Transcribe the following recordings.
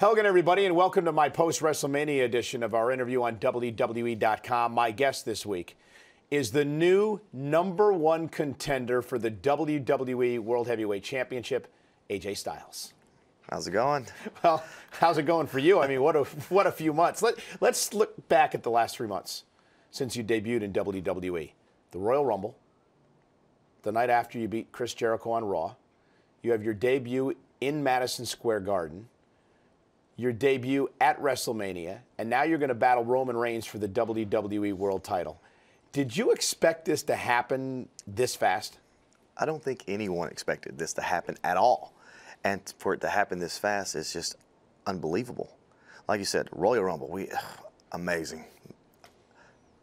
Helgen, everybody, and welcome to my post WrestleMania edition of our interview on WWE.com. My guest this week is the new number one contender for the WWE World Heavyweight Championship, AJ Styles. How's it going? Well, how's it going for you? I mean, what a what a few months. Let let's look back at the last three months since you debuted in WWE. The Royal Rumble, the night after you beat Chris Jericho on Raw, you have your debut in Madison Square Garden your debut at WrestleMania, and now you're going to battle Roman Reigns for the WWE World title. Did you expect this to happen this fast? I don't think anyone expected this to happen at all. And for it to happen this fast is just unbelievable. Like you said, Royal Rumble, we ugh, amazing.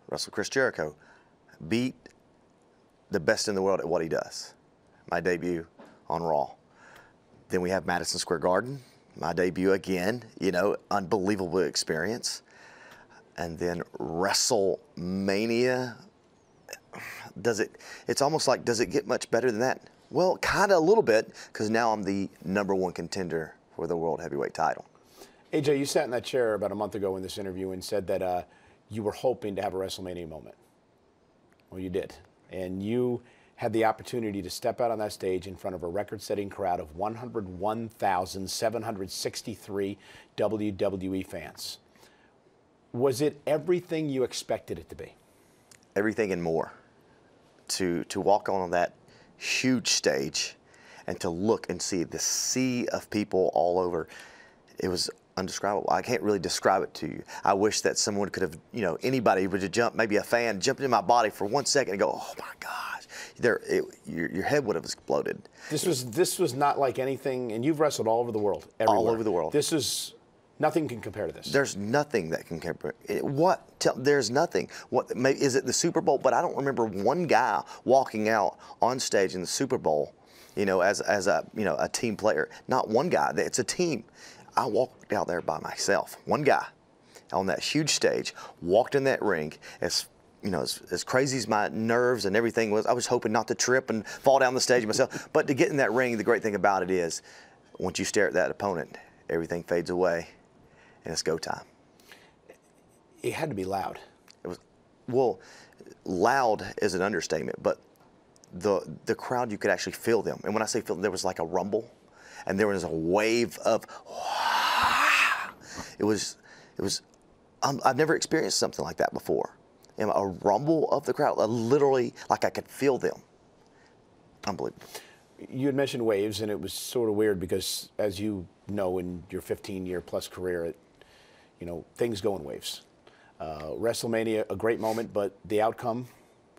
Russell Chris Jericho beat the best in the world at what he does. My debut on Raw. Then we have Madison Square Garden, my debut again, you know, unbelievable experience. And then WrestleMania, does it, it's almost like, does it get much better than that? Well, kind of a little bit, because now I'm the number one contender for the World Heavyweight title. AJ, you sat in that chair about a month ago in this interview and said that uh, you were hoping to have a WrestleMania moment. Well, you did. And you had the opportunity to step out on that stage in front of a record-setting crowd of 101,763 WWE fans. Was it everything you expected it to be? Everything and more. To to walk on that huge stage and to look and see the sea of people all over, it was undescribable. I can't really describe it to you. I wish that someone could have, you know, anybody would have jumped, maybe a fan, jumped in my body for one second and go, oh my God there, it, your, your, head would have exploded. This was this was not like anything, and you've wrestled all over the world. Everywhere. All over the world. This is nothing can compare to this. There's nothing that can compare. Eh, what? Tell, there's nothing. What may, is it? The Super Bowl? But I don't remember one guy walking out on stage in the Super Bowl. You know, as as a you know a team player. Not one guy. It's a team. I walked out there by myself. One guy on that huge stage, walked in that ring as you know, as, as, crazy as my nerves and everything was, I was hoping not to trip and fall down the stage myself. But to get in that ring, the great thing about it is, once you stare at that opponent, everything fades away, and it's go time. It had to be loud. It was, well, loud is an understatement, but the the crowd you could actually feel them. And when I say feel, there was like a rumble, and there was a wave of. It was, it was. Um, I've never experienced something like that before a rumble of the crowd, literally like I could feel them. Unbelievable. You had mentioned waves, and it was sort of weird because, as you know, in your 15-year plus career, it, you know things go in waves. Uh, WrestleMania, a great moment, but the outcome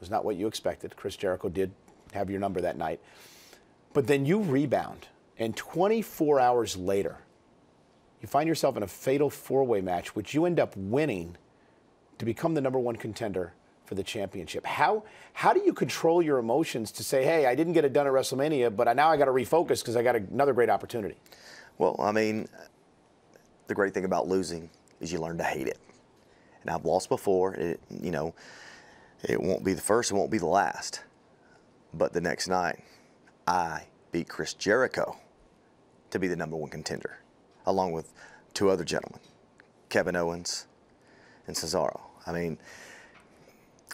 was not what you expected. Chris Jericho did have your number that night, but then you rebound, and 24 hours later, you find yourself in a fatal four-way match, which you end up winning to become the number one contender for the championship. How how do you control your emotions to say, hey, I didn't get it done at WrestleMania, but I, now I got to refocus because I got another great opportunity? Well, I mean, the great thing about losing is you learn to hate it. And I've lost before. It, you know, it won't be the first. It won't be the last. But the next night, I beat Chris Jericho to be the number one contender, along with two other gentlemen, Kevin Owens and Cesaro. I mean,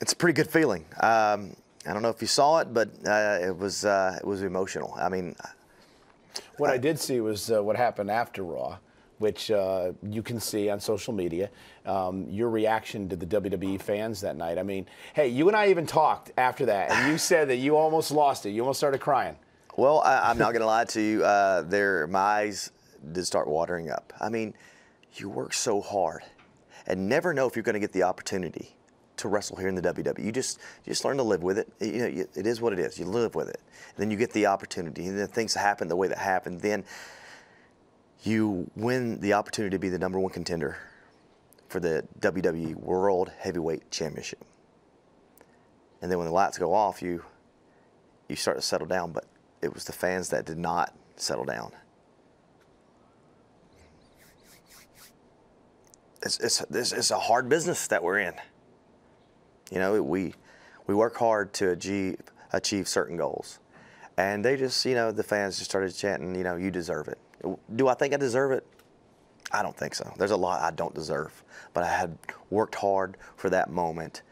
it's a pretty good feeling. Um, I don't know if you saw it, but uh, it was uh, it was emotional. I mean, what I, I uh, did see was uh, what happened after Raw, which uh, you can see on social media. Um, your reaction to the WWE fans that night. I mean, hey, you and I even talked after that, and you said that you almost lost it. You almost started crying. Well, I, am not going to lie to you. Uh, there, my eyes did start watering up. I mean, you work so hard and never know if you're going to get the opportunity to wrestle here in the WWE. You just you just learn to live with it. You know, it is what it is. You live with it. And then you get the opportunity, and then things happen the way that happened. Then you win the opportunity to be the number one contender for the WWE World Heavyweight Championship. And then when the lights go off, you you start to settle down. But it was the fans that did not settle down. it's, it's, it's, it's a hard business that we're in. You know, we, we work hard to achieve, achieve certain goals. And they just, you know, the fans just started chanting, you know, you deserve it. Do I think I deserve it? I don't think so. There's a lot I don't deserve, but I had worked hard for that moment.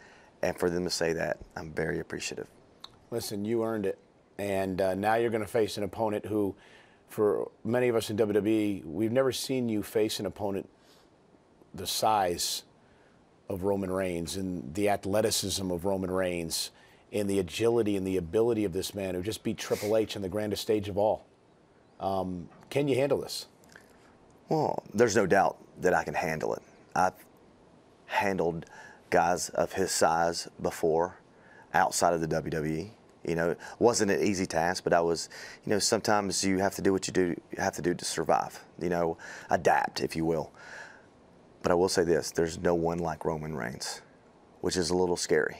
And for them to say that, I'm very appreciative. Listen, you earned it. And uh, now you're going to face an opponent who, for many of us in WWE, we've never seen you face an opponent the size of Roman Reigns and the athleticism of Roman Reigns and the agility and the ability of this man who just beat Triple H on the grandest stage of all. Um, can you handle this? Well, there's no doubt that I can handle it. I've handled guys of his size before outside of the WWE. You know, it wasn't an easy task, but I was, you know, sometimes you have to do what you do, you have to do to survive, you know, adapt, if you will. But I will say this there's no one like Roman Reigns, which is a little scary.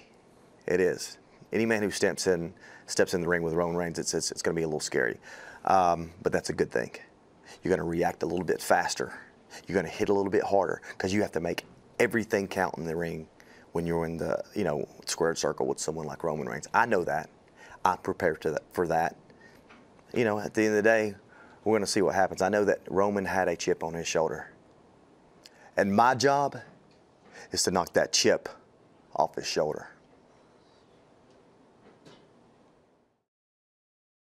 It is. Any man who steps in, steps in the ring with Roman Reigns, it's, it's, it's going to be a little scary. Um, but that's a good thing. You're going to react a little bit faster. You're going to hit a little bit harder because you have to make everything count in the ring when you're in the you know squared circle with someone like Roman Reigns. I know that. I'm prepared that, for that. You know, at the end of the day, we're going to see what happens. I know that Roman had a chip on his shoulder. And my job is to knock that chip off his shoulder.